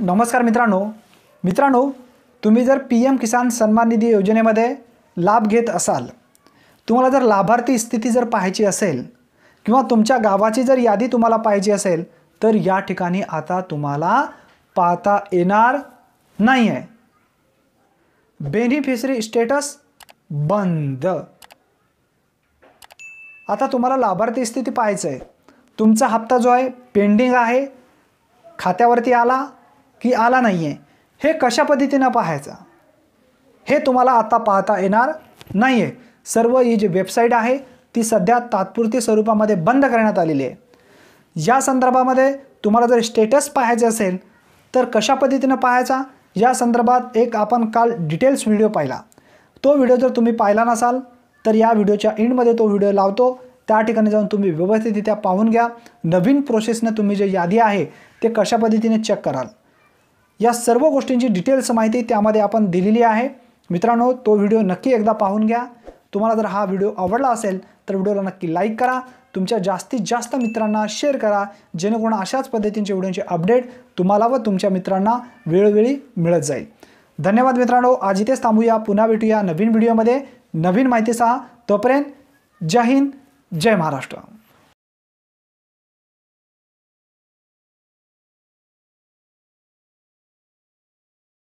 नमस्कार मित्रांनो मित्रांनो तुम्ही जर पी एम किसान सन्मान निधी योजनेमध्ये लाभ घेत असाल तुम्हाला जर लाभार्थी स्थिती जर पाहायची असेल किंवा तुमच्या गावाची जर यादी तुम्हाला पाहिजे असेल तर या ठिकाणी आता तुम्हाला पाहता येणार नाही आहे बेनिफिशरी स्टेटस बंद आता तुम्हाला लाभार्थी स्थिती पाहायचं आहे तुमचा हप्ता जो आहे पेंडिंग आहे खात्यावरती आला की आला नाही आहे हे कशा पद्धतीनं पाहायचं हे तुम्हाला आता पाहता येणार नाही आहे सर्व ही जी वेबसाईट आहे ती सध्या तात्पुरती स्वरूपामध्ये बंद करण्यात आलेली आहे या संदर्भामध्ये तुम्हाला जर स्टेटस पाहायचे असेल तर कशा पद्धतीनं पाहायचा या संदर्भात एक आपण काल डिटेल्स व्हिडिओ पाहिला तो व्हिडिओ जर तुम्ही पाहिला नसाल तर या व्हिडिओच्या एंडमध्ये तो व्हिडिओ लावतो त्या ठिकाणी जाऊन तुम्ही व्यवस्थितरित्या पाहून घ्या नवीन प्रोसेसनं तुम्ही जे यादी आहे ते कशा पद्धतीने चेक कराल या सर्व गोष्टींची डिटेल्स माहिती त्यामध्ये आपण दिलेली आहे मित्रांनो तो व्हिडिओ नक्की एकदा पाहून घ्या तुम्हाला जर हा व्हिडिओ आवडला असेल तर व्हिडिओला नक्की लाईक करा तुमच्या जास्तीत जास्त मित्रांना शेअर करा जेणेकरून अशाच पद्धतींचे व्हिडिओचे अपडेट तुम्हाला व तुमच्या मित्रांना वेळोवेळी मिळत जाईल धन्यवाद मित्रांनो आज इथेच थांबूया पुन्हा भेटूया नवीन व्हिडिओमध्ये नवीन माहितीसह तोपर्यंत जय हिंद जय महाराष्ट्र